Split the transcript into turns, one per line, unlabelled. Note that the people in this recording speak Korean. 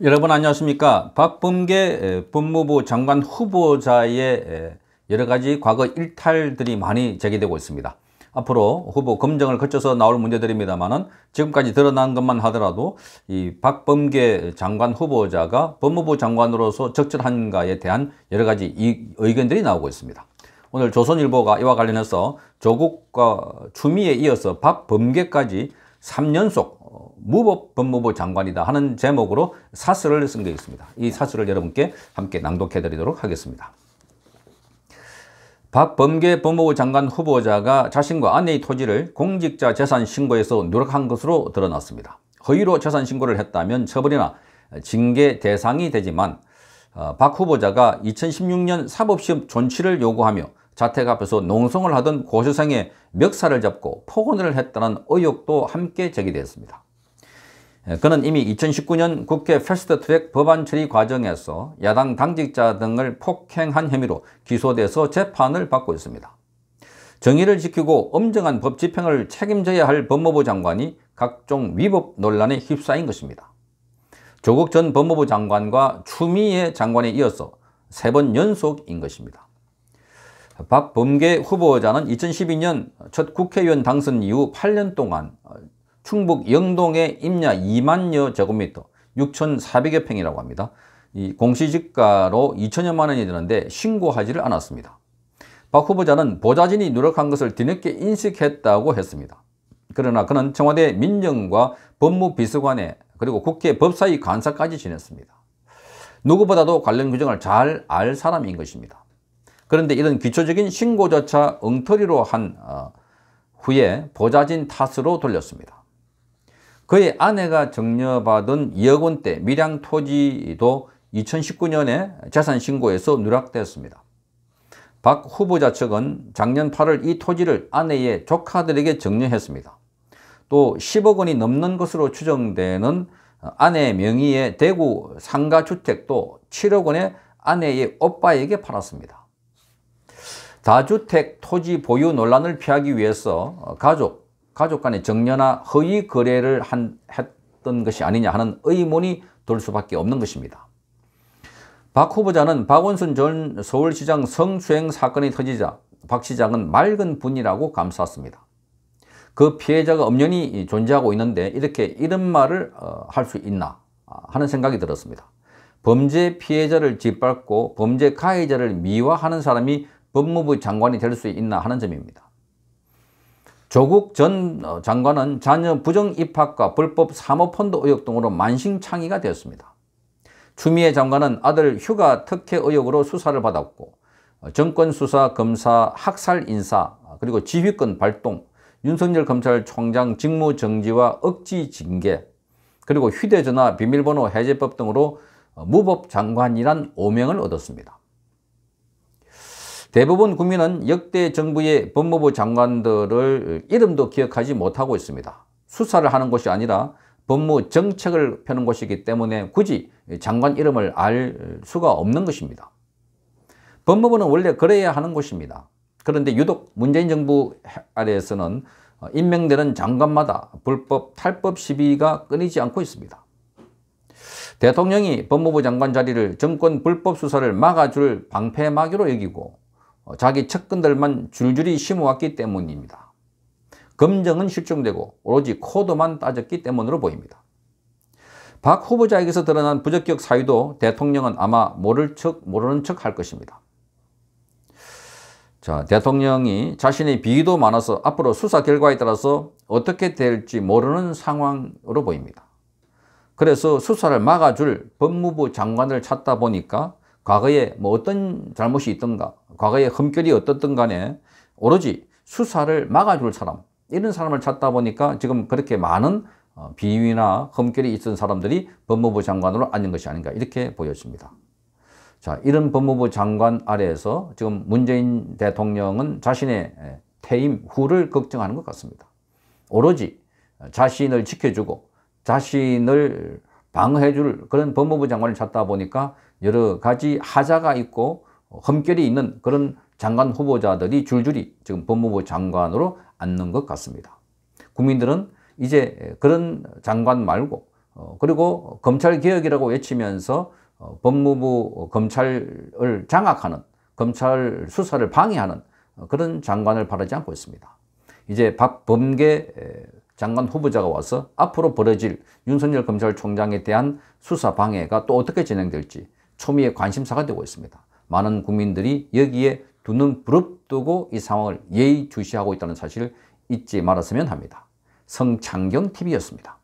여러분 안녕하십니까 박범계 법무부 장관 후보자의 여러 가지 과거 일탈들이 많이 제기되고 있습니다 앞으로 후보 검증을 거쳐서 나올 문제들입니다만은 지금까지 드러난 것만 하더라도 이 박범계 장관 후보자가 법무부 장관으로서 적절한가에 대한 여러 가지 의견들이 나오고 있습니다. 오늘 조선일보가 이와 관련해서 조국과 추미애 이어서 박범계까지 3년속 무법 법무부 장관이다 하는 제목으로 사설을 쓴 게 있습니다. 이 사설을 여러분께 함께 낭독해 드리도록 하겠습니다. 박범계 법무부 장관 후보자가 자신과 아내의 토지를 공직자 재산 신고에서 누락한 것으로 드러났습니다. 허위로 재산 신고를 했다면 처벌이나 징계 대상이 되지만 어, 박 후보자가 2016년 사법시험 존치를 요구하며 자택 앞에서 농성을 하던 고시생의 멱살을 잡고 폭언을 했다는 의혹도 함께 제기되었습니다. 예, 그는 이미 2019년 국회 패스트트랙 법안 처리 과정에서 야당 당직자 등을 폭행한 혐의로 기소돼서 재판을 받고 있습니다. 정의를 지키고 엄정한 법 집행을 책임져야 할 법무부 장관이 각종 위법 논란에 휩싸인 것입니다. 조국 전 법무부 장관과 추미애 장관에 이어서 세 번 연속인 것입니다. 박범계 후보자는 2012년 첫 국회의원 당선 이후 8년 동안 충북 영동에 임야 2만여 제곱미터 6,400여 평이라고 합니다. 이 공시지가로 2천여만 원이 되는데 신고하지를 않았습니다. 박 후보자는 보좌진이 노력한 것을 뒤늦게 인식했다고 했습니다. 그러나 그는 청와대 민정과 법무비서관에 그리고 국회 법사위 간사까지 지냈습니다. 누구보다도 관련 규정을 잘 알 사람인 것입니다. 그런데 이런 기초적인 신고조차 엉터리로 한 어, 후에 보좌진 탓으로 돌렸습니다. 그의 아내가 정려받은 2억 원대 밀양 토지도 2019년에 재산 신고에서 누락되었습니다. 박 후보자 측은 작년 8월 이 토지를 아내의 조카들에게 정려했습니다. 또 10억 원이 넘는 것으로 추정되는 아내 명의의 대구 상가주택도 7억 원에 아내의 오빠에게 팔았습니다. 다주택 토지 보유 논란을 피하기 위해서 가족, 가족 간의 정려나 허위 거래를 한, 했던 것이 아니냐 하는 의문이 돌 수밖에 없는 것입니다. 박 후보자는 박원순 전 서울시장 성추행 사건이 터지자 박 시장은 맑은 분이라고 감쌌습니다. 그 피해자가 엄연히 존재하고 있는데 이렇게 이런 말을 어, 할수 있나 아, 하는 생각이 들었습니다. 범죄 피해자를 짓밟고 범죄 가해자를 미화하는 사람이 법무부 장관이 될 수 있나 하는 점입니다. 조국 전 어, 장관은 자녀 부정 입학과 불법 사모펀드 의혹 등으로 만신창이가 되었습니다. 추미애 장관은 아들 휴가 특혜 의혹으로 수사를 받았고 어, 정권수사, 검사, 학살 인사, 어, 그리고 지휘권 발동, 윤석열 검찰총장 직무정지와 억지 징계, 그리고 휴대전화 비밀번호 해제법 등으로 무법 장관이란 오명을 얻었습니다. 대부분 국민은 역대 정부의 법무부 장관들을 이름도 기억하지 못하고 있습니다. 수사를 하는 것이 아니라 법무 정책을 펴는 것이기 때문에 굳이 장관 이름을 알 수가 없는 것입니다. 법무부는 원래 그래야 하는 곳입니다. 그런데 유독 문재인 정부 아래에서는 임명되는 장관마다 불법 탈법 시비가 끊이지 않고 있습니다. 대통령이 법무부 장관 자리를 정권 불법 수사를 막아줄 방패막이로 여기고 어, 자기 측근들만 줄줄이 심어왔기 때문입니다. 검정은 실종되고 오로지 코드만 따졌기 때문으로 보입니다. 박 후보자에게서 드러난 부적격 사유도 대통령은 아마 모를 척 모르는 척 할 것입니다. 자, 대통령이 자신의 비위도 많아서 앞으로 수사 결과에 따라서 어떻게 될지 모르는 상황으로 보입니다. 그래서 수사를 막아줄 법무부 장관을 찾다 보니까 과거에 뭐 어떤 잘못이 있던가 과거의 흠결이 어떻든 간에 오로지 수사를 막아줄 사람 이런 사람을 찾다 보니까 지금 그렇게 많은 어, 비위나 흠결이 있던 사람들이 법무부 장관으로 앉은 것이 아닌가 이렇게 보여집니다. 자, 이런 법무부 장관 아래에서 지금 문재인 대통령은 자신의 퇴임 후를 걱정하는 것 같습니다. 오로지 자신을 지켜주고 자신을 방어해줄 그런 법무부 장관을 찾다 보니까 여러 가지 하자가 있고 흠결이 있는 그런 장관 후보자들이 줄줄이 지금 법무부 장관으로 앉는 것 같습니다. 국민들은 이제 그런 장관 말고 어, 그리고 검찰개혁이라고 외치면서 어, 법무부 검찰을 장악하는 검찰 수사를 방해하는 어, 그런 장관을 바라지 않고 있습니다. 이제 박범계 장관 후보자가 와서 앞으로 벌어질 윤석열 검찰총장에 대한 수사 방해가 또 어떻게 진행될지 초미의 관심사가 되고 있습니다. 많은 국민들이 여기에 두 눈 부릅뜨고 이 상황을 예의주시하고 있다는 사실을 잊지 말았으면 합니다. 성창경TV였습니다.